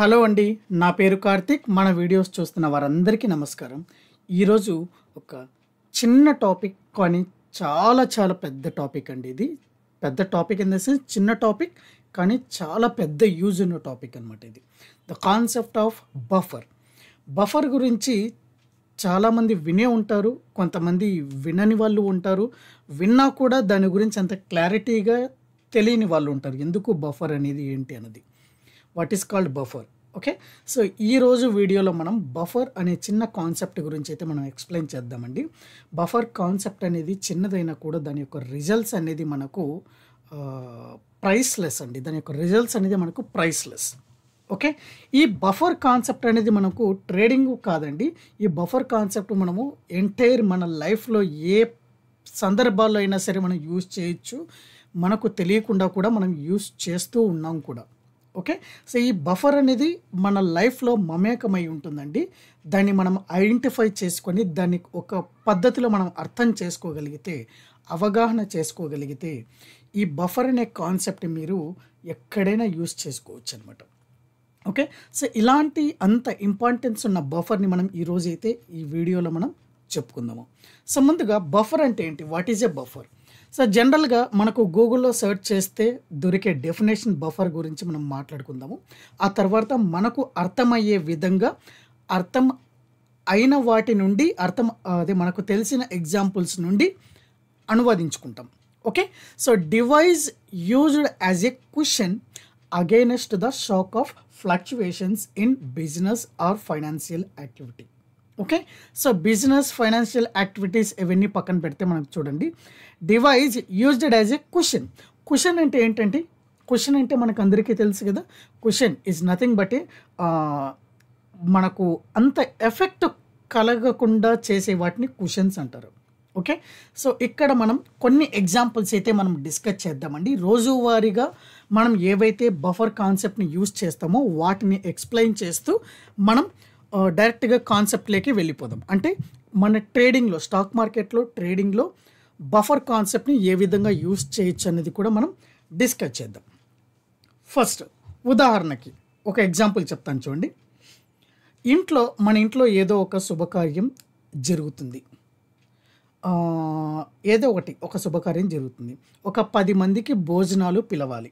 hello అండి నా పేరు కార్తిక్ మన వీడియోస్ చూస్తున్న వారందరికీ నమస్కారం ఈరోజు ఒక చిన్న టాపిక్ కానీ చాలా చాలా పెద్ద టాపిక్ అండి ఇది పెద్ద టాపిక్ ఇన్ ద సెన్స్ చిన్న టాపిక్ కానీ చాలా పెద్ద యూజ్ ఉన్న టాపిక్ అనమాట ఇది the concept of buffer buffer గురించి చాలామంది వినే ఉంటారు కొంతమంది వినని వాళ్ళు ఉంటారు విన్నా కూడా దాని గురించి అంత క్లారిటీగా తెలియని వాళ్ళు ఉంటారు ఎందుకు బఫర్ అనేది ఏంటి అన్నది what is called buffer okay so ఈరోజు వీడియోలో మనం బఫర్ అనే చిన్న కాన్సెప్ట్ గురించి అయితే మనం ఎక్స్ప్లెయిన్ చేద్దామండి బఫర్ కాన్సెప్ట్ అనేది చిన్నదైనా కూడా దాని యొక్క రిజల్ట్స్ అనేది మనకు ప్రైస్లెస్ అండి దాని యొక్క రిజల్ట్స్ అనేది మనకు ప్రైస్లెస్ ఓకే ఈ బఫర్ కాన్సెప్ట్ అనేది మనకు ట్రేడింగ్ కాదండి ఈ బఫర్ కాన్సెప్ట్ మనము ఎంటైర్ మన లైఫ్లో ఏ సందర్భాల్లో అయినా సరే మనం యూజ్ చేయొచ్చు మనకు తెలియకుండా కూడా మనం యూస్ చేస్తూ ఉన్నాం కూడా ఓకే సో ఈ బఫర్ అనేది మన లైఫ్లో మమేకమై ఉంటుందండి దాన్ని మనం ఐడెంటిఫై చేసుకొని దాన్ని ఒక పద్ధతిలో మనం అర్థం చేసుకోగలిగితే అవగాహన చేసుకోగలిగితే ఈ బఫర్ అనే కాన్సెప్ట్ మీరు ఎక్కడైనా యూస్ చేసుకోవచ్చు అనమాట ఓకే సో ఇలాంటి అంత ఇంపార్టెన్స్ ఉన్న బఫర్ని మనం ఈరోజైతే ఈ వీడియోలో మనం చెప్పుకుందాము సో ముందుగా బఫర్ అంటే ఏంటి what is a buffer so జనరల్గా మనకు గూగుల్లో సెర్చ్ చేస్తే దొరికే డెఫినేషన్ బఫర్ గురించి మనం మాట్లాడుకుందాము ఆ తర్వాత మనకు అర్థమయ్యే విధంగా అర్థం అయిన వాటి నుండి అర్థం అదే మనకు తెలిసిన ఎగ్జాంపుల్స్ నుండి అనువదించుకుంటాం okay so device used as a question against the shock of fluctuations in business or financial activity okay so business financial activities ఇవన్నీ పక్కన పెడితే మనకు చూడండి device used as a question question అంటే ఏంటంటే క్వశ్చన్ అంటే మనకు అందరికీ తెలుసు కదా question is nothing but a మనకు అంత ఎఫెక్ట్ కలగకుండా చేసే వాటిని క్వశ్చన్స్ అంటారు ఓకే సో ఇక్కడ మనం కొన్ని ఎగ్జాంపుల్స్ అయితే మనం డిస్కస్ చేద్దామండి రోజువారీగా మనం ఏవైతే బఫర్ కాన్సెప్ట్ని యూజ్ చేస్తామో వాటిని ఎక్స్ప్లెయిన్ చేస్తూ మనం డైరెక్ట్గా కాన్సెప్ట్లోకి వెళ్ళిపోదాం అంటే మన ట్రేడింగ్లో స్టాక్ మార్కెట్లో ట్రేడింగ్లో బఫర్ కాన్సెప్ట్ని ఏ విధంగా యూస్ చేయొచ్చు అనేది కూడా మనం డిస్కస్ చేద్దాం ఫస్ట్ ఉదాహరణకి ఒక ఎగ్జాంపుల్ చెప్తాను చూడండి ఇంట్లో మన ఇంట్లో ఏదో ఒక శుభకార్యం జరుగుతుంది ఏదో ఒకటి ఒక శుభకార్యం జరుగుతుంది ఒక పది మందికి భోజనాలు పిలవాలి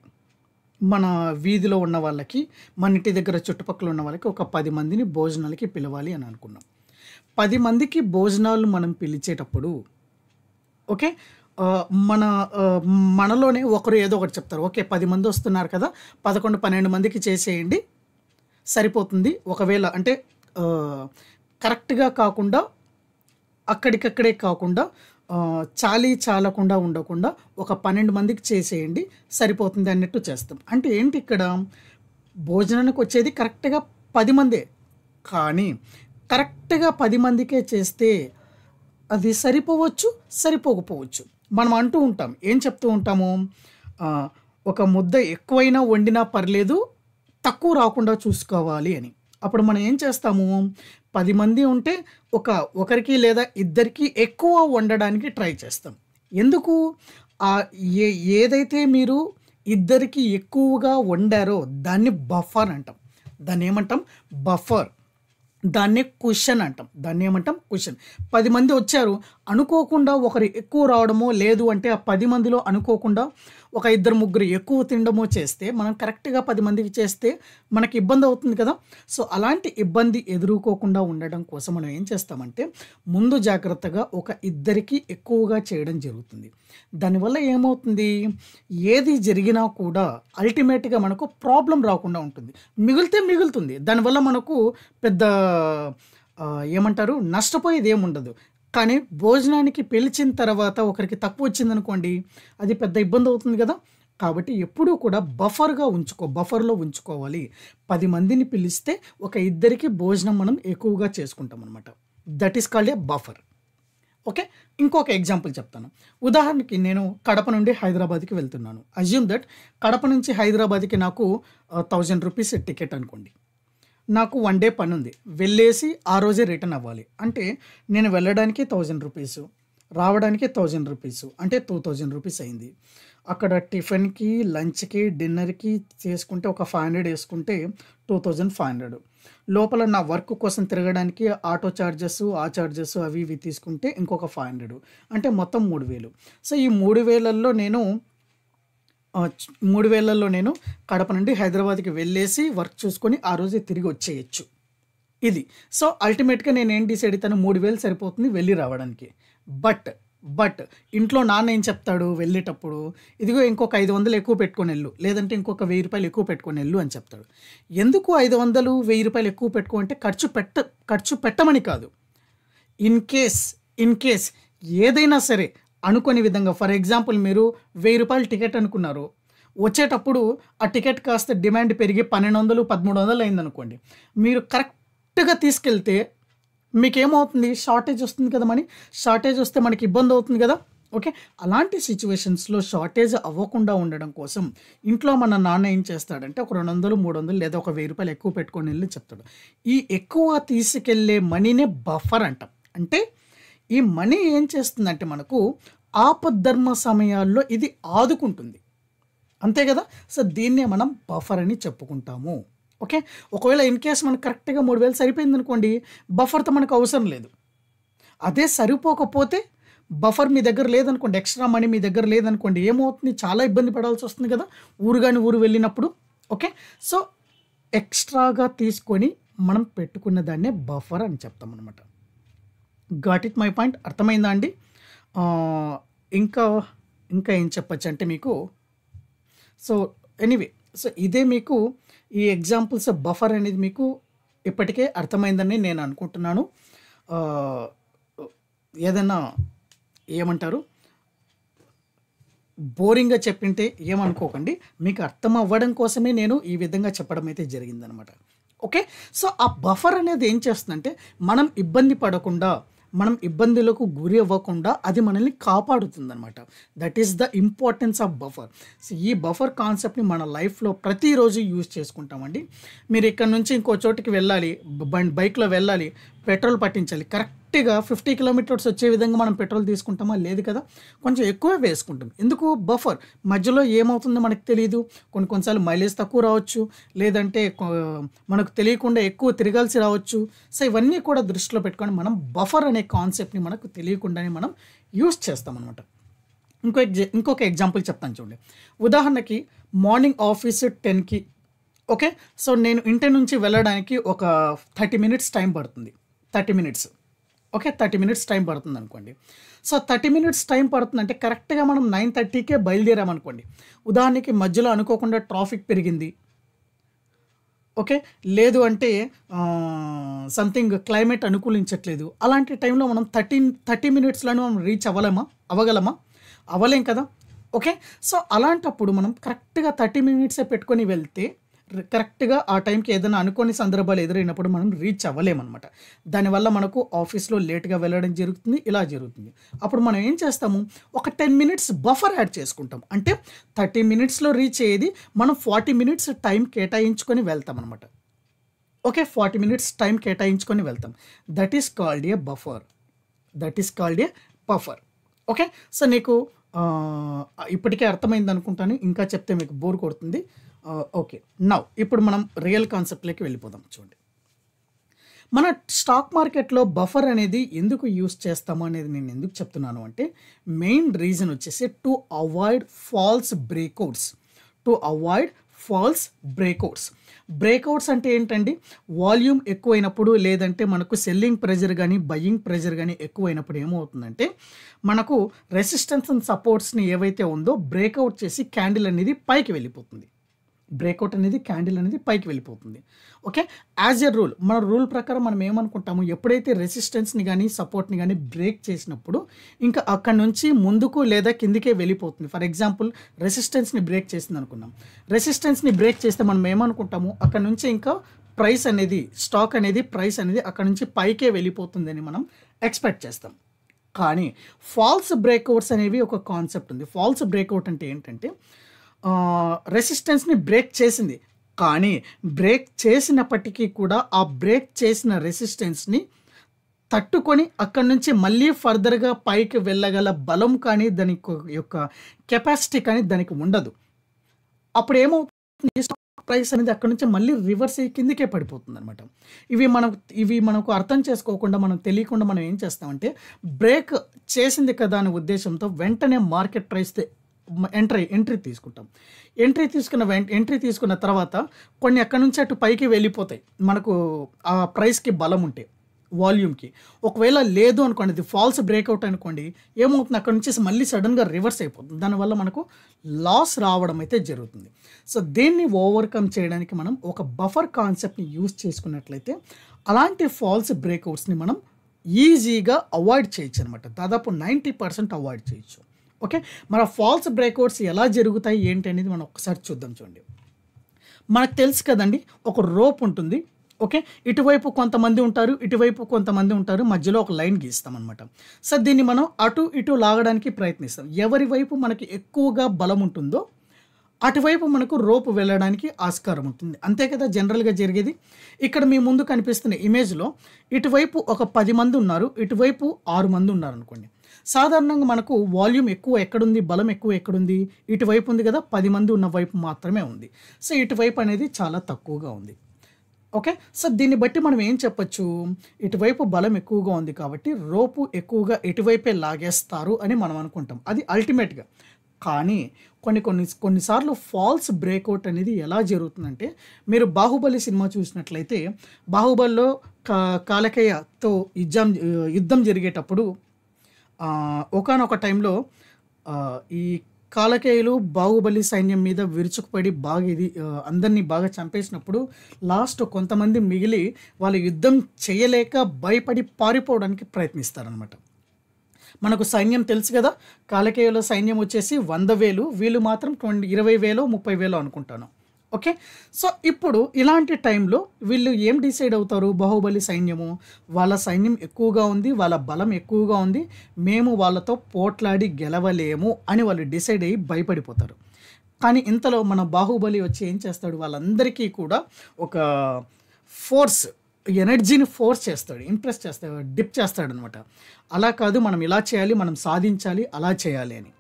మన వీధిలో ఉన్న వాళ్ళకి మన ఇంటి దగ్గర చుట్టుపక్కల ఉన్న వాళ్ళకి ఒక పది మందిని భోజనాలకి పిలవాలి అని అనుకున్నాం పది మందికి భోజనాలు మనం పిలిచేటప్పుడు ఓకే మన మనలోనే ఒకరు ఏదో ఒకటి చెప్తారు ఓకే పది మంది వస్తున్నారు కదా పదకొండు పన్నెండు మందికి చేసేయండి సరిపోతుంది ఒకవేళ అంటే కరెక్ట్గా కాకుండా అక్కడికక్కడే కాకుండా చాలీ చాలకుండా ఉండకుండా ఒక పన్నెండు మందికి చేసేయండి సరిపోతుంది అన్నట్టు చేస్తాం అంటే ఏంటి ఇక్కడ భోజనానికి వచ్చేది కరెక్ట్గా పది మందే కానీ కరెక్ట్గా పది మందికే చేస్తే అది సరిపోవచ్చు సరిపోకపోవచ్చు మనం అంటూ ఉంటాం ఏం చెప్తూ ఉంటాము ఒక ముద్ద ఎక్కువైనా వండినా పర్లేదు తక్కువ రాకుండా చూసుకోవాలి అని అప్పుడు మనం ఏం చేస్తాము పది మంది ఉంటే ఒక ఒకరికి లేదా ఇద్దరికి ఎక్కువ వండడానికి ట్రై చేస్తాం ఎందుకు ఏ ఏదైతే మీరు ఇద్దరికి ఎక్కువగా వండారో దాన్ని బఫర్ అంటాం దాన్ని ఏమంటాం బఫర్ దాన్నే క్వశ్చన్ అంటాం దాన్ని ఏమంటాం క్వశ్చన్ పది మంది వచ్చారు అనుకోకుండా ఒకరు ఎక్కువ రావడమో లేదు అంటే ఆ పది మందిలో అనుకోకుండా ఒక ఇద్దరు ముగ్గురు ఎక్కువ తినడమో చేస్తే మనం కరెక్ట్గా పది మందికి చేస్తే మనకి ఇబ్బంది అవుతుంది కదా సో అలాంటి ఇబ్బంది ఎదుర్కోకుండా ఉండడం కోసం మనం ఏం చేస్తామంటే ముందు జాగ్రత్తగా ఒక ఇద్దరికి ఎక్కువగా చేయడం జరుగుతుంది దానివల్ల ఏమవుతుంది ఏది జరిగినా కూడా అల్టిమేట్గా మనకు ప్రాబ్లం రాకుండా ఉంటుంది మిగిలితే మిగులుతుంది దానివల్ల మనకు పెద్ద ఏమంటారు నష్టపోయేది ఏముండదు కానీ భోజనానికి పిలిచిన తర్వాత ఒకరికి తక్కువ వచ్చిందనుకోండి అది పెద్ద ఇబ్బంది అవుతుంది కదా కాబట్టి ఎప్పుడూ కూడా బఫర్గా ఉంచుకో బఫర్లో ఉంచుకోవాలి పది మందిని పిలిస్తే ఒక ఇద్దరికి భోజనం మనం ఎక్కువగా చేసుకుంటాం అనమాట that is called a buffer okay ఇంకొక ఎగ్జాంపుల్ చెప్తాను ఉదాహరణకి నేను కడప నుండి హైదరాబాద్కి వెళ్తున్నాను అజ్యూమ్ దట్ కడప నుంచి హైదరాబాద్కి నాకు థౌజండ్ రూపీస్ టికెట్ అనుకోండి నాకు వన్ డే పని ఉంది వెళ్ళేసి ఆ రోజే రిటర్న్ అవ్వాలి అంటే నేను వెళ్ళడానికి థౌజండ్ రూపీస్ రావడానికి థౌజండ్ రూపీస్ అంటే టూ థౌజండ్ రూపీస్ అయింది అక్కడ టిఫిన్కి లంచ్కి డిన్నర్కి చేసుకుంటే ఒక ఫైవ్ హండ్రెడ్ వేసుకుంటే టూ థౌజండ్ ఫైవ్ హండ్రెడ్ లోపల నా వర్క్ కోసం తిరగడానికి ఆటో ఛార్జెస్ ఆ ఛార్జెస్ అవి ఇవి తీసుకుంటే ఇంకొక ఫైవ్ హండ్రెడ్ అంటే మొత్తం మూడు వేలు సో ఈ మూడు వేలల్లో నేను మూడు వేలల్లో నేను కడప నుండి హైదరాబాద్కి వెళ్ళేసి వర్క్ చూసుకొని ఆ రోజే తిరిగి వచ్చేయచ్చు ఇది సో అల్టిమేట్గా నేను ఏం డిసైడ్ అవుతాను మూడు వేలు సరిపోతుంది వెళ్ళి రావడానికి బట్ బట్ ఇంట్లో నాన్న ఏం చెప్తాడు వెళ్ళేటప్పుడు ఇదిగో ఇంకొక ఐదు వందలు ఎక్కువ పెట్టుకొని వెళ్ళు లేదంటే ఇంకొక వెయ్యి రూపాయలు ఎక్కువ పెట్టుకొని వెళ్ళు అని చెప్తాడు ఎందుకు ఐదు వందలు వెయ్యి రూపాయలు ఎక్కువ పెట్టుకో అంటే ఖర్చు పెట్ట ఖర్చు పెట్టమని కాదు ఇన్ కేస్ ఇన్ కేస్ ఏదైనా సరే అనుకోని విధంగా ఫర్ ఎగ్జాంపుల్ మీరు వెయ్యి రూపాయలు టికెట్ అనుకున్నారు వచ్చేటప్పుడు ఆ టికెట్ కాస్త డిమాండ్ పెరిగి పన్నెండు వందలు పదమూడు వందలు అయిందనుకోండి మీరు కరెక్ట్గా తీసుకెళ్తే మీకేమవుతుంది షార్టేజ్ వస్తుంది కదా మనీ షార్టేజ్ వస్తే మనకి ఇబ్బంది అవుతుంది కదా ఓకే అలాంటి సిచ్యువేషన్స్లో షార్టేజ్ అవ్వకుండా ఉండడం కోసం ఇంట్లో మన నాన్న ఏం చేస్తాడంటే ఒక రెండు వందలు మూడు వందలు లేదా ఒక వెయ్యి రూపాయలు ఎక్కువ పెట్టుకొని వెళ్ళి చెప్తాడు ఈ ఎక్కువ తీసుకెళ్లే మనీనే బఫర్ అంటాం అంటే ఈ మనీ ఏం చేస్తుందంటే మనకు ఆపద్ధర్మ సమయాల్లో ఇది ఆదుకుంటుంది అంతే కదా సో దీన్నే మనం బఫర్ అని చెప్పుకుంటాము ఓకే ఒకవేళ ఇన్ కేస్ మనకు కరెక్ట్గా మూడు వేలు సరిపోయింది అనుకోండి బఫర్తో మనకు అవసరం లేదు అదే సరిపోకపోతే బఫర్ మీ దగ్గర లేదనుకోండి ఎక్స్ట్రా మనీ మీ దగ్గర లేదనుకోండి ఏమవుతుంది చాలా ఇబ్బంది పడాల్సి వస్తుంది కదా ఊరు కానీ ఊరు వెళ్ళినప్పుడు ఓకే సో ఎక్స్ట్రాగా తీసుకొని మనం పెట్టుకున్న దాన్నే బఫర్ అని చెప్తాం అనమాట గాట్ ఇట్ మై పాయింట్ అర్థమైందా అండి ఇంకా ఇంకా ఏం చెప్పచ్చు అంటే మీకు సో ఎనీవే సో ఇదే మీకు ఈ ఎగ్జాంపుల్స్ బఫర్ అనేది మీకు ఇప్పటికే అర్థమైందని నేను అనుకుంటున్నాను ఏదైనా ఏమంటారు బోరింగ్గా చెప్పింటే ఏమనుకోకండి మీకు అర్థం అవ్వడం కోసమే నేను ఈ విధంగా చెప్పడం అయితే జరిగిందనమాట ఓకే సో ఆ బఫర్ అనేది ఏం చేస్తుందంటే మనం ఇబ్బంది పడకుండా మనం ఇబ్బందులకు గురి అవ్వకుండా అది మనల్ని కాపాడుతుంది అనమాట that is the importance of buffer so ఈ బఫర్ కాన్సెప్ట్ని మన లైఫ్లో ప్రతిరోజు యూజ్ చేసుకుంటామండి మీరు ఇక్కడ నుంచి ఇంకో చోటికి వెళ్ళాలి బండి బైక్లో వెళ్ళాలి పెట్రోల్ పట్టించాలి కరెక్ట్గా ఫిఫ్టీ కిలోమీటర్స్ వచ్చే విధంగా మనం పెట్రోల్ తీసుకుంటామా లేదు కదా కొంచెం ఎక్కువే వేసుకుంటాం ఎందుకు బఫర్ మధ్యలో ఏమవుతుందో మనకు తెలియదు కొన్ని కొన్నిసార్లు మైలేజ్ తక్కువ రావచ్చు లేదంటే మనకు తెలియకుండా ఎక్కువ తిరగాల్సి రావచ్చు సో ఇవన్నీ కూడా దృష్టిలో పెట్టుకొని మనం బఫర్ అనే కాన్సెప్ట్ని మనకు తెలియకుండానే మనం యూస్ చేస్తాం అనమాట ఇంకో ఇంకొక ఎగ్జాంపుల్ చెప్తాను చూడండి ఉదాహరణకి మార్నింగ్ ఆఫీస్ టెన్కి ఓకే సో నేను ఇంటి నుంచి వెళ్ళడానికి ఒక థర్టీ మినిట్స్ టైం పడుతుంది thirty minutes okay thirty minutes time పడుతుంది అనుకోండి సో థర్టీ మినిట్స్ టైం పడుతుందంటే కరెక్ట్గా మనం నైన్ థర్టీకే బయలుదేరామనుకోండి ఉదాహరణకి మధ్యలో అనుకోకుండా ట్రాఫిక్ పెరిగింది ఓకే లేదు అంటే సంథింగ్ క్లైమేట్ అనుకూలించట్లేదు అలాంటి టైంలో మనం థర్టీన్ థర్టీ మినిట్స్లోనే మనం రీచ్ అవ్వలేమా అవ్వగలమా అవ్వలేం కదా ఓకే సో అలాంటప్పుడు మనం కరెక్ట్గా థర్టీ మినిట్సే పెట్టుకొని వెళ్తే కరెక్ట్గా ఆ టైంకి ఏదైనా అనుకోని సందర్భాలు ఎదురైనప్పుడు మనం రీచ్ అవ్వలేమన్నమాట దానివల్ల మనకు ఆఫీస్లో లేట్గా వెళ్ళడం జరుగుతుంది ఇలా జరుగుతుంది అప్పుడు మనం ఏం చేస్తాము ఒక టెన్ మినిట్స్ బఫర్ యాడ్ చేసుకుంటాం అంటే థర్టీ మినిట్స్లో రీచ్ అయ్యేది మనం ఫార్టీ మినిట్స్ టైం కేటాయించుకొని వెళ్తాం అనమాట ఓకే ఫార్టీ మినిట్స్ టైం కేటాయించుకొని వెళ్తాం that is called a buffer that is called a buffer okay so నీకు ఇప్పటికే అర్థమైంది అనుకుంటాను ఇంకా చెప్తే మీకు బోర్ కొడుతుంది ఓకే నౌ ఇప్పుడు మనం రియల్ కాన్సెప్ట్లోకి వెళ్ళిపోదాం చూడండి మన స్టాక్ మార్కెట్లో బఫర్ అనేది ఎందుకు యూస్ చేస్తాము అనేది నేను ఎందుకు చెప్తున్నాను అంటే మెయిన్ రీజన్ వచ్చేసి to avoid false breakouts to avoid false breakouts breakouts అంటే ఏంటండి వాల్యూమ్ ఎక్కువైనప్పుడు లేదంటే మనకు సెల్లింగ్ ప్రెజర్ కానీ బయ్యింగ్ ప్రెజర్ కానీ ఎక్కువైనప్పుడు ఏమవుతుందంటే మనకు రెసిస్టెన్స్ అండ్ సపోర్ట్స్ని ఏవైతే ఉందో బ్రేక్అవుట్ చేసి క్యాండిల్ అనేది పైకి వెళ్ళిపోతుంది బ్రేక్అవుట్ అనేది క్యాండిల్ అనేది పైకి వెళ్ళిపోతుంది ఓకే యాజ్ ఎ రూల్ మన రూల్ ప్రకారం మనం ఏమనుకుంటాము ఎప్పుడైతే రెసిస్టెన్స్ని కానీ సపోర్ట్ని కానీ బ్రేక్ చేసినప్పుడు ఇంకా అక్కడ నుంచి ముందుకు లేదా కిందికే వెళ్ళిపోతుంది ఫర్ ఎగ్జాంపుల్ రెసిస్టెన్స్ని బ్రేక్ చేసింది అనుకున్నాం రెసిస్టెన్స్ని బ్రేక్ చేస్తే మనం ఏమనుకుంటాము అక్కడ నుంచి ఇంకా ప్రైస్ అనేది స్టాక్ అనేది ప్రైస్ అనేది అక్కడ నుంచి పైకే వెళ్ళిపోతుందని మనం ఎక్స్పెక్ట్ చేస్తాం కానీ ఫాల్స్ బ్రేక్అవుట్స్ అనేవి ఒక కాన్సెప్ట్ ఉంది ఫాల్స్ బ్రేక్అవుట్ అంటే ఏంటంటే రెసిస్టెన్స్ని బ్రేక్ చేసింది కానీ బ్రేక్ చేసినప్పటికీ కూడా ఆ బ్రేక్ చేసిన రెసిస్టెన్స్ని తట్టుకొని అక్కడి నుంచి మళ్ళీ ఫర్దర్గా పైకి వెళ్ళగల బలం కానీ దాని యొక్క కెపాసిటీ కానీ దానికి ఉండదు అప్పుడు ఏమవుతుంది ప్రైస్ అనేది అక్కడ నుంచి మళ్ళీ రివర్స్ అయ్యి కిందికే పడిపోతుంది అనమాట ఇవి మనకు ఇవి మనకు అర్థం చేసుకోకుండా మనం తెలియకుండా మనం ఏం చేస్తామంటే బ్రేక్ చేసింది కదా అనే ఉద్దేశంతో వెంటనే మార్కెట్ ప్రైస్ ఎంట్రీ ఎంట్రీ తీసుకుంటాం ఎంట్రీ తీసుకున్న ఎంట్రీ తీసుకున్న తర్వాత కొన్ని అక్కడ నుంచి అటు పైకి వెళ్ళిపోతాయి మనకు ఆ ప్రైస్కి బలం ఉంటే వాల్యూమ్కి ఒకవేళ లేదు అనుకోండి ఇది ఫాల్స్ బ్రేక్అవుట్ అనుకోండి ఏమవుతుంది అక్కడ నుంచి మళ్ళీ సడన్గా రివర్స్ అయిపోతుంది దానివల్ల మనకు లాస్ రావడం అయితే జరుగుతుంది సో దీన్ని ఓవర్కమ్ చేయడానికి మనం ఒక బఫర్ కాన్సెప్ట్ని యూజ్ చేసుకున్నట్లయితే అలాంటి ఫాల్స్ బ్రేక్అవుట్స్ని మనం ఈజీగా అవాయిడ్ చేయొచ్చు అనమాట దాదాపు నైంటీ పర్సెంట్ అవాయిడ్ చేయొచ్చు ఓకే మన ఫాల్స్ బ్రేక్అవుట్స్ ఎలా జరుగుతాయి ఏంటి అనేది మనం ఒకసారి చూద్దాం చూడండి మనకు తెలుసు కదండి ఒక రోప్ ఉంటుంది ఓకే ఇటువైపు కొంతమంది ఉంటారు ఇటువైపు కొంతమంది ఉంటారు మధ్యలో ఒక లైన్ గీస్తామన్నమాట సో దీన్ని మనం అటు ఇటు లాగడానికి ప్రయత్నిస్తాం ఎవరి వైపు మనకి ఎక్కువగా బలం ఉంటుందో అటువైపు మనకు రోపు వెళ్ళడానికి ఆస్కారం ఉంటుంది అంతే కదా జనరల్గా జరిగేది ఇక్కడ మీ ముందు కనిపిస్తున్న ఇమేజ్లో ఇటువైపు ఒక పది మంది ఉన్నారు ఇటువైపు ఆరు మంది ఉన్నారు అనుకోండి సాధారణంగా మనకు వాల్యూమ్ ఎక్కువ ఎక్కడుంది బలం ఎక్కువ ఎక్కడుంది ఇటువైపు ఉంది కదా పది మంది ఉన్న వైపు మాత్రమే ఉంది సో ఇటువైపు అనేది చాలా తక్కువగా ఉంది ఓకే సో దీన్ని బట్టి మనం ఏం చెప్పచ్చు ఇటువైపు బలం ఎక్కువగా ఉంది కాబట్టి రోపు ఎక్కువగా ఇటువైపే లాగేస్తారు అని మనం అనుకుంటాం అది అల్టిమేట్గా కానీ కొన్ని కొన్ని కొన్నిసార్లు ఫాల్స్ బ్రేక్అవుట్ అనేది ఎలా జరుగుతుందంటే మీరు బాహుబలి సినిమా చూసినట్లయితే బాహుబలిలో కా కాలకయ్యతో యుద్ధం యుద్ధం జరిగేటప్పుడు ఒకనొక టైంలో ఈ కాలకేయులు బాహుబలి సైన్యం మీద విరుచుకుపడి బాగా ఇది అందరినీ బాగా చంపేసినప్పుడు లాస్ట్ కొంతమంది మిగిలి వాళ్ళు యుద్ధం చేయలేక భయపడి పారిపోవడానికి ప్రయత్నిస్తారనమాట మనకు సైన్యం తెలుసు కదా కాలకేయుల సైన్యం వచ్చేసి వంద వేలు వీళ్ళు మాత్రం ట్వంటీ ఇరవై వేలు ముప్పై వేలు అనుకుంటాను ఓకే సో ఇప్పుడు ఇలాంటి టైంలో వీళ్ళు ఏం డిసైడ్ అవుతారు బాహుబలి సైన్యము వాళ్ళ సైన్యం ఎక్కువగా ఉంది వాళ్ళ బలం ఎక్కువగా ఉంది మేము వాళ్ళతో పోట్లాడి గెలవలేము అని వాళ్ళు డిసైడ్ అయ్యి భయపడిపోతారు కానీ ఇంతలో మన బాహుబలి వచ్చి ఏం చేస్తాడు వాళ్ళందరికీ కూడా ఒక ఫోర్స్ ఎనర్జీని ఫోర్స్ చేస్తాడు ఇంప్రెస్ చేస్తాడు డిప్ చేస్తాడు అనమాట అలా కాదు మనం ఇలా చేయాలి మనం సాధించాలి అలా చేయాలి అని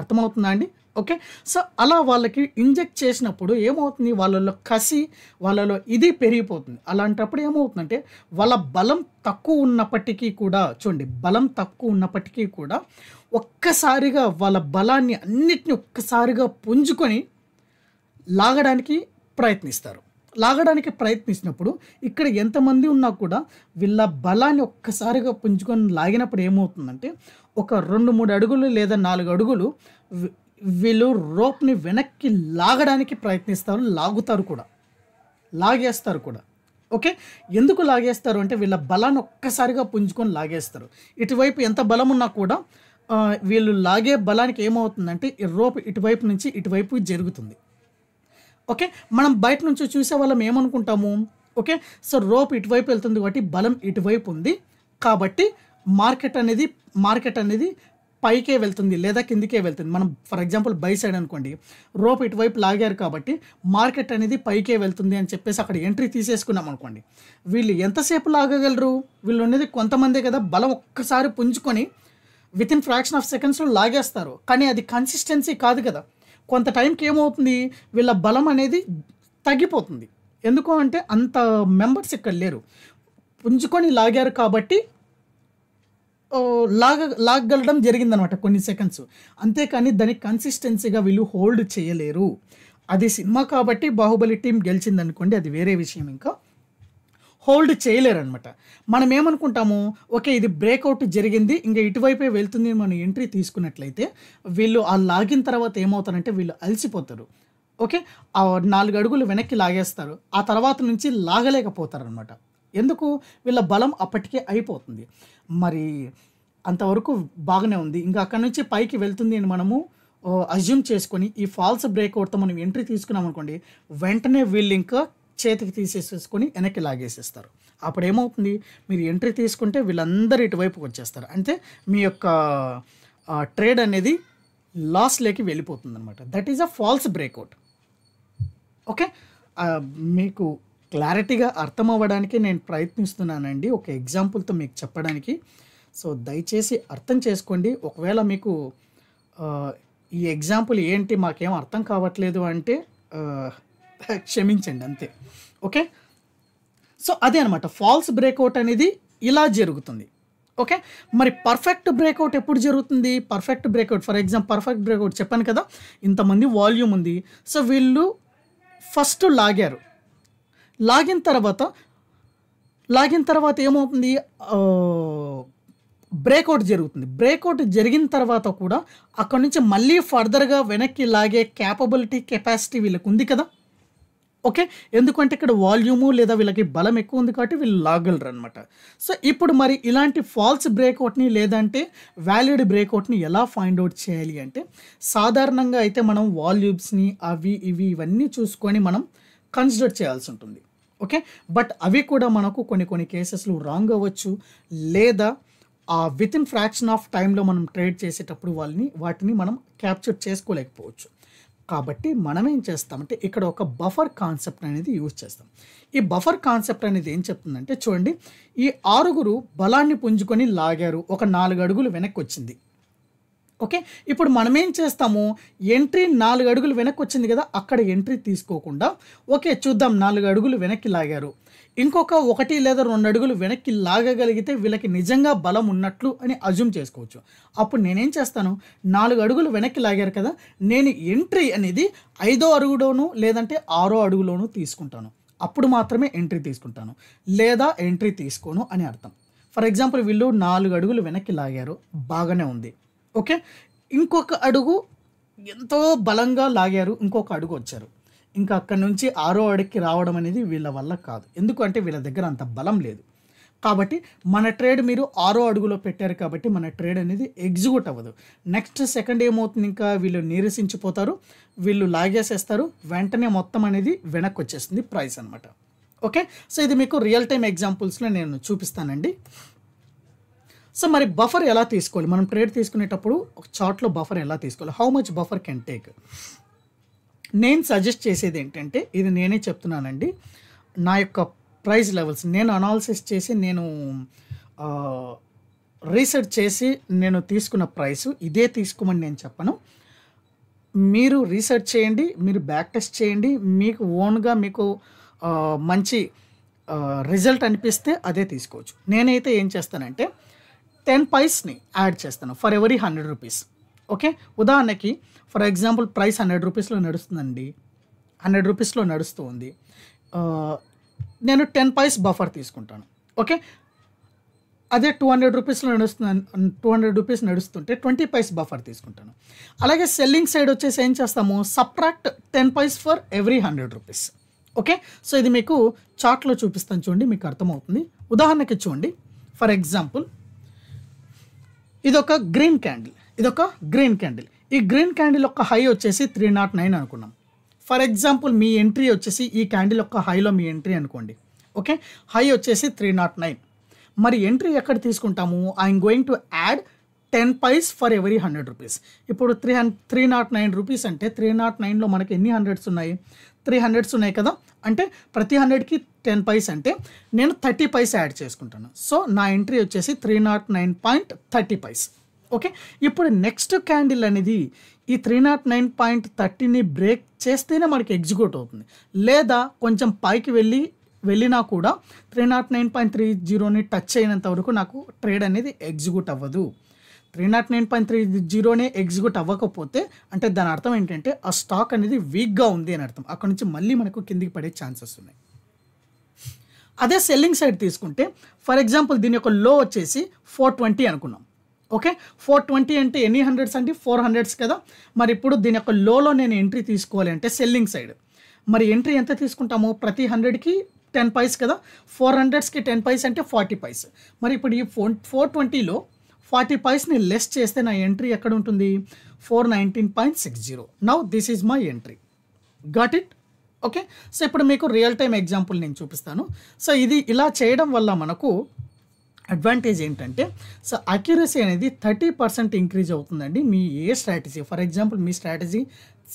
అర్థమవుతుందా అండి ఓకే సో అలా వాళ్ళకి ఇంజెక్ట్ చేసినప్పుడు ఏమవుతుంది వాళ్ళలో కసి వాళ్ళలో ఇది పెరిగిపోతుంది అలాంటప్పుడు ఏమవుతుందంటే వాళ్ళ బలం తక్కువ ఉన్నప్పటికీ కూడా చూడండి బలం తక్కువ ఉన్నప్పటికీ కూడా ఒక్కసారిగా వాళ్ళ బలాన్ని అన్నిటిని ఒక్కసారిగా పుంజుకొని లాగడానికి ప్రయత్నిస్తారు లాగడానికి ప్రయత్నించినప్పుడు ఇక్కడ ఎంతమంది ఉన్నా కూడా వీళ్ళ బలాన్ని ఒక్కసారిగా పుంజుకొని లాగినప్పుడు ఏమవుతుందంటే ఒక రెండు మూడు అడుగులు లేదా నాలుగు అడుగులు వీళ్ళు రోప్ని వెనక్కి లాగడానికి ప్రయత్నిస్తారు లాగుతారు కూడా లాగేస్తారు కూడా ఓకే ఎందుకు లాగేస్తారు అంటే వీళ్ళ బలాన్ని ఒక్కసారిగా పుంజుకొని లాగేస్తారు ఇటువైపు ఎంత బలం ఉన్నా కూడా వీళ్ళు లాగే బలానికి ఏమవుతుందంటే ఈ రోప్ ఇటువైపు నుంచి ఇటువైపు జరుగుతుంది ఓకే మనం బయట నుంచి చూసే వాళ్ళం ఏమనుకుంటాము ఓకే సో రోప్ ఇటువైపు వెళ్తుంది కాబట్టి బలం ఇటువైపు ఉంది కాబట్టి మార్కెట్ అనేది మార్కెట్ అనేది పైకే వెళ్తుంది లేదా కిందికే వెళ్తుంది మనం ఫర్ ఎగ్జాంపుల్ బై సైడ్ అనుకోండి రోప్ ఇటువైపు లాగారు కాబట్టి మార్కెట్ అనేది పైకే వెళ్తుంది అని చెప్పేసి అక్కడ ఎంట్రీ తీసేసుకున్నాం అనుకోండి వీళ్ళు ఎంతసేపు లాగగలరు వీళ్ళు ఉండేది కొంతమందే కదా బలం ఒక్కసారి పుంజుకొని విత్ ఇన్ ఫ్రాక్షన్ ఆఫ్ సెకండ్స్లో లాగేస్తారు కానీ అది కన్సిస్టెన్సీ కాదు కదా కొంత టైంకి ఏమవుతుంది వీళ్ళ బలం అనేది తగ్గిపోతుంది ఎందుకు అంటే అంత మెంబర్స్ ఇక్కడ లేరు పుంజుకొని లాగారు కాబట్టి లాగ లాగలడం జరిగిందనమాట కొన్ని సెకండ్స్ అంతేకాని దాని కన్సిస్టెన్సీగా వీళ్ళు హోల్డ్ చేయలేరు అది సినిమా కాబట్టి బాహుబలి టీం గెలిచిందనుకోండి అది వేరే విషయం ఇంకా హోల్డ్ చేయలేరనమాట మనం ఏమనుకుంటాము ఓకే ఇది బ్రేక్అవుట్ జరిగింది ఇంకా ఇటువైపే వెళ్తుంది మనం ఎంట్రీ తీసుకున్నట్లయితే వీళ్ళు ఆ లాగిన తర్వాత ఏమవుతారంటే వీళ్ళు అలసిపోతారు ఓకే ఆ నాలుగు అడుగులు వెనక్కి లాగేస్తారు ఆ తర్వాత నుంచి లాగలేకపోతారనమాట ఎందుకు వీళ్ళ బలం అప్పటికే అయిపోతుంది మరి అంతవరకు బాగానే ఉంది ఇంకా అక్కడ నుంచి పైకి వెళ్తుంది అని మనము అజ్యూమ్ చేసుకొని ఈ ఫాల్స్ బ్రేక్అవుట్తో మనం ఎంట్రీ తీసుకున్నాం అనుకోండి వెంటనే వీళ్ళు ఇంకా చేతికి తీసేసేసుకొని వెనక్కి లాగేసేస్తారు అప్పుడు ఏమవుతుంది మీరు ఎంట్రీ తీసుకుంటే వీళ్ళందరూ ఇటువైపుకి వచ్చేస్తారు అంటే మీ యొక్క ట్రేడ్ అనేది లాస్లోకి వెళ్ళిపోతుంది అనమాట that is a false breakout okay మీకు క్లారిటీగా అర్థం అవ్వడానికి నేను ప్రయత్నిస్తున్నానండి ఒక ఎగ్జాంపుల్తో మీకు చెప్పడానికి సో దయచేసి అర్థం చేసుకోండి ఒకవేళ మీకు ఈ ఎగ్జాంపుల్ ఏంటి మాకేం అర్థం కావట్లేదు అంటే క్షమించండి అంతే ఓకే సో అదే అనమాట ఫాల్స్ బ్రేక్అవుట్ అనేది ఇలా జరుగుతుంది ఓకే మరి పర్ఫెక్ట్ బ్రేక్అవుట్ ఎప్పుడు జరుగుతుంది perfect breakout for example perfect breakout చెప్పాను కదా ఇంతమంది వాల్యూమ్ ఉంది సో వీళ్ళు ఫస్ట్ లాగారు లాగిన్ తర్వాత లాగిన్ తర్వాత ఏమవుతుంది బ్రేక్అవుట్ జరుగుతుంది బ్రేక్అవుట్ జరిగిన తర్వాత కూడా అక్కడ నుంచి మళ్ళీ ఫర్దర్గా వెనక్కి లాగే క్యాపబిలిటీ కెపాసిటీ వీళ్ళకి ఉంది కదా ఓకే ఎందుకంటే ఇక్కడ వాల్యూము లేదా వీళ్ళకి బలం ఎక్కువ ఉంది కాబట్టి వీళ్ళు లాగలరు అనమాట సో ఇప్పుడు మరి ఇలాంటి ఫాల్స్ బ్రేక్అవుట్ని లేదంటే వ్యాలిడ్ బ్రేక్అవుట్ని ఎలా ఫైండ్ అవుట్ చేయాలి అంటే సాధారణంగా అయితే మనం వాల్యూమ్స్ని అవి ఇవి ఇవన్నీ చూసుకొని మనం కన్సిడర్ చేయాల్సి ఉంటుంది ఓకే బట్ అవి కూడా మనకు కొన్ని కొన్ని కేసెస్లు రాంగ్ అవ్వచ్చు లేదా ఆ విత్ ఇన్ ఫ్రాక్షన్ ఆఫ్ టైంలో మనం ట్రేడ్ చేసేటప్పుడు వాళ్ళని వాటిని మనం క్యాప్చర్ చేసుకోలేకపోవచ్చు కాబట్టి మనం ఏం చేస్తామంటే ఇక్కడ ఒక బఫర్ కాన్సెప్ట్ అనేది యూజ్ చేస్తాం ఈ బఫర్ కాన్సెప్ట్ అనేది ఏం చెప్తుందంటే చూడండి ఈ ఆరుగురు బలాన్ని పుంజుకొని లాగారు ఒక నాలుగు అడుగులు వెనక్కి వచ్చింది ఓకే ఇప్పుడు మనం ఏం చేస్తాము ఎంట్రీ నాలుగు అడుగులు వెనక్కి వచ్చింది కదా అక్కడ ఎంట్రీ తీసుకోకుండా ఓకే చూద్దాం నాలుగు అడుగులు వెనక్కి లాగారు ఇంకొక ఒకటి లేదా రెండు అడుగులు వెనక్కి లాగగలిగితే వీళ్ళకి నిజంగా బలం ఉన్నట్లు అని అజ్యూమ్ చేసుకోవచ్చు అప్పుడు నేనేం చేస్తాను నాలుగు అడుగులు వెనక్కి లాగారు కదా నేను ఎంట్రీ అనేది ఐదో అడుగులోనూ లేదంటే ఆరో అడుగులోనూ తీసుకుంటాను అప్పుడు మాత్రమే ఎంట్రీ తీసుకుంటాను లేదా ఎంట్రీ తీసుకోను అని అర్థం ఫర్ ఎగ్జాంపుల్ వీళ్ళు నాలుగు అడుగులు వెనక్కి లాగారు బాగానే ఉంది ఓకే ఇంకొక అడుగు ఎంతో బలంగా లాగారు ఇంకొక అడుగు వచ్చారు ఇంకా అక్కడి నుంచి ఆరో అడుగుకి రావడం అనేది వీళ్ళ వల్ల కాదు ఎందుకంటే వీళ్ళ దగ్గర అంత బలం లేదు కాబట్టి మన ట్రేడ్ మీరు ఆరో అడుగులో పెట్టారు కాబట్టి మన ట్రేడ్ అనేది ఎగ్జిక్యూట్ అవ్వదు నెక్స్ట్ సెకండ్ ఏమవుతుంది ఇంకా వీళ్ళు నీరసించిపోతారు వీళ్ళు లాగేసేస్తారు వెంటనే మొత్తం అనేది వెనక్కి వచ్చేస్తుంది ప్రైస్ అనమాట ఓకే సో ఇది మీకు రియల్ టైం ఎగ్జాంపుల్స్లో నేను చూపిస్తానండి సో మరి బఫర్ ఎలా తీసుకోవాలి మనం ట్రేడ్ తీసుకునేటప్పుడు ఒక చార్ట్లో బఫర్ ఎలా తీసుకోవాలి how much buffer can take నేను సజెస్ట్ చేసేది ఏంటంటే ఇది నేనే చెప్తున్నానండి నా యొక్క ప్రైస్ లెవెల్స్ నేను అనాలిసిస్ చేసి నేను రీసెర్చ్ చేసి నేను తీసుకున్న ప్రైస్ ఇదే తీసుకోమని నేను చెప్పను మీరు రీసెర్చ్ చేయండి మీరు బ్యాక్ టెస్ట్ చేయండి మీకు ఓన్గా మీకు మంచి రిజల్ట్ అనిపిస్తే అదే తీసుకోవచ్చు నేనైతే ఏం చేస్తానంటే టెన్ పైస్ని యాడ్ చేస్తాను for every hundred rupees okay ఉదాహరణకి ఫర్ ఎగ్జాంపుల్ ప్రైస్ హండ్రెడ్ రూపీస్లో నడుస్తుందండి హండ్రెడ్ రూపీస్లో నడుస్తూ ఉంది నేను టెన్ పైస్ బఫర్ తీసుకుంటాను ఓకే అదే టూ హండ్రెడ్ రూపీస్లో నడుస్తుంది టూ హండ్రెడ్ రూపీస్ నడుస్తుంటే ట్వంటీ పైస్ బఫర్ తీసుకుంటాను అలాగే సెల్లింగ్ సైడ్ వచ్చేసి ఏం చేస్తాము subtract ten paise for every hundred rupees okay so ఇది మీకు చార్ట్లో చూపిస్తాను చూడండి మీకు అర్థమవుతుంది ఉదాహరణకి చూడండి ఫర్ ఎగ్జాంపుల్ ఇదొక గ్రీన్ క్యాండిల్ ఇదొక గ్రీన్ క్యాండిల్ ఈ గ్రీన్ క్యాండిల్ యొక్క హై వచ్చేసి త్రీ నాట్ నైన్ అనుకున్నాం ఫర్ ఎగ్జాంపుల్ మీ ఎంట్రీ వచ్చేసి ఈ క్యాండిల్ యొక్క హైలో మీ ఎంట్రీ అనుకోండి ఓకే హై వచ్చేసి త్రీ నాట్ నైన్ మరి ఎంట్రీ ఎక్కడ తీసుకుంటాము I'm going to add ten paise for every hundred rupees ఇప్పుడు త్రీ హన్ త్రీ నాట్ నైన్ రూపీస్ అంటే త్రీ నాట్ నైన్లో మనకి ఎన్ని హండ్రెడ్స్ ఉన్నాయి త్రీ హండ్రెడ్స్ ఉన్నాయి కదా అంటే ప్రతి హండ్రెడ్కి టెన్ పైస్ అంటే నేను థర్టీ పైస్ యాడ్ చేసుకుంటాను సో నా ఎంట్రీ వచ్చేసి three nought nine point thirty paise okay ఇప్పుడు నెక్స్ట్ క్యాండిల్ అనేది ఈ త్రీ నాట్ నైన్ పాయింట్ థర్టీని బ్రేక్ చేస్తేనే మనకి ఎగ్జిక్యూట్ అవుతుంది లేదా కొంచెం పైకి వెళ్ళి వెళ్ళినా కూడా three nought nine point three జీరోని టచ్ అయినంత వరకు నాకు ట్రేడ్ అనేది ఎగ్జిక్యూట్ అవ్వదు three nought nine point three జీరోనే ఎగ్జిక్యూట్ అవ్వకపోతే అంటే దాని అర్థం ఏంటంటే ఆ స్టాక్ అనేది వీక్గా ఉంది అని అర్థం అక్కడ నుంచి మళ్ళీ మనకు కిందికి పడే ఛాన్సెస్ ఉన్నాయి అదే సెల్లింగ్ సైడ్ తీసుకుంటే ఫర్ ఎగ్జాంపుల్ దీని యొక్క లో వచ్చేసి ఫోర్ ట్వంటీ అనుకున్నాం ఓకే ఫోర్ ట్వంటీ అంటే ఎన్ని హండ్రెడ్స్ అండి ఫోర్ హండ్రెడ్స్ కదా మరి ఇప్పుడు దీని యొక్క లోలో నేను ఎంట్రీ తీసుకోవాలి అంటే సెల్లింగ్ సైడ్ మరి ఎంట్రీ ఎంత తీసుకుంటాము ప్రతి హండ్రెడ్కి టెన్ పైస్ కదా ఫోర్ హండ్రెడ్స్కి టెన్ పైస్ అంటే ఫార్టీ పైస్ మరి ఇప్పుడు ఈ ఫోన్ ఫోర్ ట్వంటీలో ఫార్టీ పైస్ని లెస్ చేస్తే నా ఎంట్రీ ఎక్కడ ఉంటుంది four nineteen point six zero now this is my entry got it okay so ఇప్పుడు మీకు రియల్ టైం ఎగ్జాంపుల్ నేను చూపిస్తాను సో ఇది ఇలా చేయడం వల్ల మనకు అడ్వాంటేజ్ ఏంటంటే సో అక్యురసీ అనేది థర్టీ పర్సెంట్ ఇంక్రీజ్ అవుతుందండి మీ ఏ స్ట్రాటజీ ఫర్ ఎగ్జాంపుల్ మీ strategy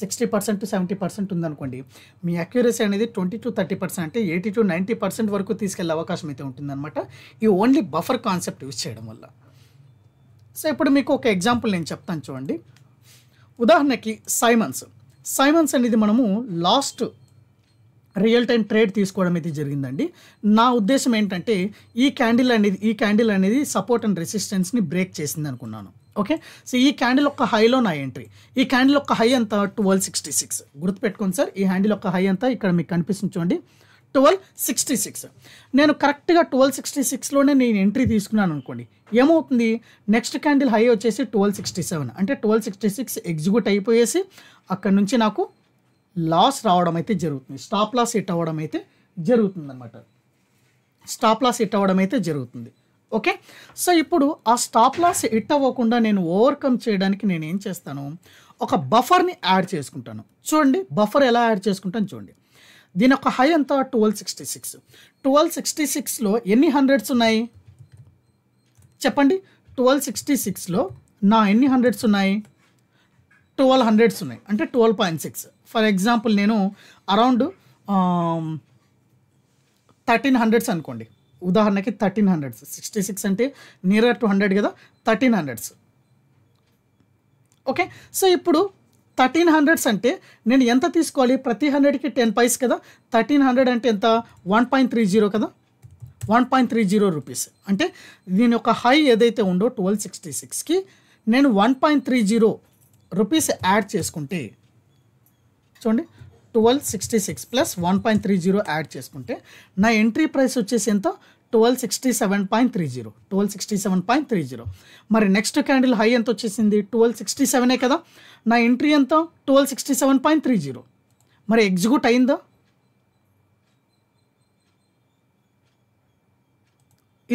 sixty percent to seventy percent ఉందనుకోండి మీ అక్యురసీ అనేది ట్వంటీ టు థర్టీ పర్సెంట్ అంటే ఎయిటీ టు నైంటీ పర్సెంట్ వరకు తీసుకెళ్లే అవకాశం అయితే ఉంటుందన్నమాట ఈ ఓన్లీ బఫర్ కాన్సెప్ట్ యూజ్ చేయడం వల్ల సో ఇప్పుడు మీకు ఒక ఎగ్జాంపుల్ నేను చెప్తాను చూడండి ఉదాహరణకి సైమన్స్ సైమన్స్ అనేది మనము లాస్ట్ రియల్ టైం ట్రేడ్ తీసుకోవడం అయితే జరిగిందండి నా ఉద్దేశం ఏంటంటే ఈ క్యాండిల్ అనేది ఈ క్యాండిల్ అనేది సపోర్ట్ అండ్ రెసిస్టెన్స్ని బ్రేక్ చేసింది అనుకున్నాను ఓకే సో ఈ క్యాండిల్ ఒక హైలో నా ఎంట్రీ ఈ క్యాండిల్ ఒక హై అంతా ట్వెల్వ్ సిక్స్టీ సిక్స్ గుర్తుపెట్టుకోండి సార్ ఈ హ్యాండిల్ ఒక హై అంతా ఇక్కడ మీకు కనిపిస్తుంది చూడండి ట్వెల్వ్ సిక్స్టీ సిక్స్ నేను కరెక్ట్గా ట్వెల్వ్ సిక్స్టీ సిక్స్లోనే నేను ఎంట్రీ తీసుకున్నాను అనుకోండి ఏమవుతుంది నెక్స్ట్ క్యాండిల్ హై వచ్చేసి ట్వెల్వ్ సిక్స్టీ సెవెన్ అంటే ట్వెల్వ్ సిక్స్టీ సిక్స్ ఎగ్జిక్యూట్ అయిపోయేసి అక్కడ నుంచి నాకు లాస్ రావడం అయితే జరుగుతుంది స్టాప్ లాస్ హిట్ అవ్వడం అయితే జరుగుతుంది అనమాట స్టాప్ లాస్ హిట్ అవ్వడం అయితే జరుగుతుంది ఓకే సో ఇప్పుడు ఆ స్టాప్ లాస్ హిట్ అవ్వకుండా నేను ఓవర్కమ్ చేయడానికి నేను ఏం చేస్తాను ఒక బఫర్ని యాడ్ చేసుకుంటాను చూడండి బఫర్ ఎలా యాడ్ చేసుకుంటాను చూడండి దీని యొక్క హై ఎంత twelve sixty six twelve sixty సిక్స్లో ఎన్ని హండ్రెడ్స్ ఉన్నాయి చెప్పండి ట్వెల్వ్ సిక్స్టీ సిక్స్లో నా ఎన్ని హండ్రెడ్స్ ఉన్నాయి ట్వెల్వ్ హండ్రెడ్స్ ఉన్నాయి అంటే twelve point six for example నేను అరౌండ్ థర్టీన్ హండ్రెడ్స్ అనుకోండి ఉదాహరణకి థర్టీన్ హండ్రెడ్స్ సిక్స్టీ సిక్స్ అంటే నియర్ టు హండ్రెడ్ కదా థర్టీన్ హండ్రెడ్స్ ఓకే సో ఇప్పుడు థర్టీన్ హండ్రెడ్స్ అంటే నేను ఎంత తీసుకోవాలి ప్రతి హండ్రెడ్కి టెన్ పైస్ కదా థర్టీన్ హండ్రెడ్ అంటే ఎంత వన్ పాయింట్ త్రీ జీరో కదా one point three zero rupees అంటే దీని యొక్క హై ఏదైతే ఉందో ట్వెల్వ్ సిక్స్టీ సిక్స్కి నేను one point three zero rupees add చేసుకుంటే చూడండి twelve sixty six plus one point three zero add చేసుకుంటే నా ఎంట్రీ ప్రైస్ వచ్చేసి ఎంత twelve sixty seven point three zero twelve sixty seven point three zero మరి next candle high ఎంత వచ్చేసింది twelve sixty సెవెనే కదా నా ఎంట్రీ ఎంత twelve sixty seven point three zero మరి ఎగ్జిక్యూట్ అయిందా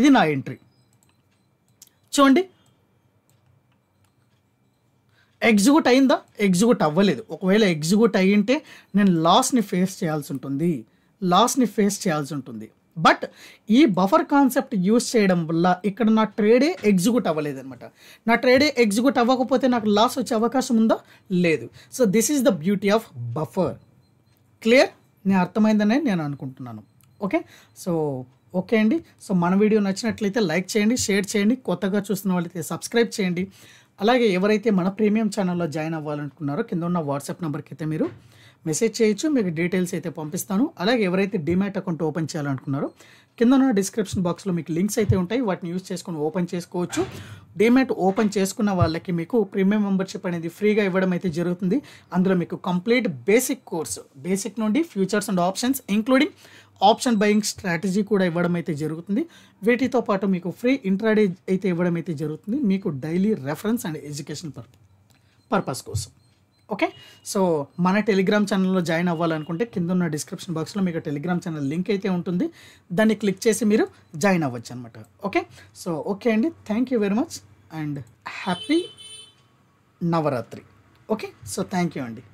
ఇది నా ఎంట్రీ చూడండి ఎగ్జిక్యూట్ అయిందా ఎగ్జిక్యూట్ అవ్వలేదు ఒకవేళ ఎగ్జిక్యూట్ అయ్యింటే నేను లాస్ని ఫేస్ చేయాల్సి ఉంటుంది లాస్ని ఫేస్ చేయాల్సి ఉంటుంది బట్ ఈ బఫర్ కాన్సెప్ట్ యూస్ చేయడం వల్ల ఇక్కడ నా ట్రేడే ఎగ్జిక్యూట్ అవ్వలేదనమాట నా ట్రేడే ఎగ్జిక్యూట్ అవ్వకపోతే నాకు లాస్ వచ్చే అవకాశం ఉందా లేదు so this is the beauty of buffer clear నేను అర్థమైందనే నేను అనుకుంటున్నాను ఓకే సో ఓకే అండి సో మన వీడియో నచ్చినట్లయితే లైక్ చేయండి షేర్ చేయండి కొత్తగా చూస్తున్న వాళ్ళైతే సబ్స్క్రైబ్ చేయండి అలాగే ఎవరైతే మన ప్రీమియం ఛానల్లో జాయిన్ అవ్వాలనుకున్నారో కింద ఉన్న వాట్సాప్ నెంబర్కి అయితే మీరు మెసేజ్ చేయొచ్చు మీకు డీటెయిల్స్ అయితే పంపిస్తాను అలాగే ఎవరైతే డిమాట్ అకౌంట్ ఓపెన్ చేయాలనుకున్నారో కింద ఉన్న డిస్క్రిప్షన్ బాక్స్లో మీకు లింక్స్ అయితే ఉంటాయి వాటిని యూజ్ చేసుకొని ఓపెన్ చేసుకోవచ్చు డిమాట్ ఓపెన్ చేసుకున్న వాళ్ళకి మీకు ప్రీమియం మెంబర్షిప్ అనేది ఫ్రీగా ఇవ్వడం అయితే జరుగుతుంది అందులో మీకు కంప్లీట్ బేసిక్ కోర్సు బేసిక్ నుండి futures and options including option buying strategy కూడా ఇవ్వడం అయితే జరుగుతుంది వీటితో పాటు మీకు ఫ్రీ ఇంట్రాడే అయితే ఇవ్వడం అయితే జరుగుతుంది మీకు daily reference and education purpose కోసం ఓకే సో మన టెలిగ్రామ్ ఛానల్లో జాయిన్ అవ్వాలనుకుంటే కింద ఉన్న డిస్క్రిప్షన్ బాక్స్లో మీకు టెలిగ్రామ్ ఛానల్ లింక్ అయితే ఉంటుంది దాన్ని క్లిక్ చేసి మీరు జాయిన్ అవ్వచ్చు అనమాట ఓకే సో ఓకే అండి thank you very much and happy Navratri okay so thank you అండి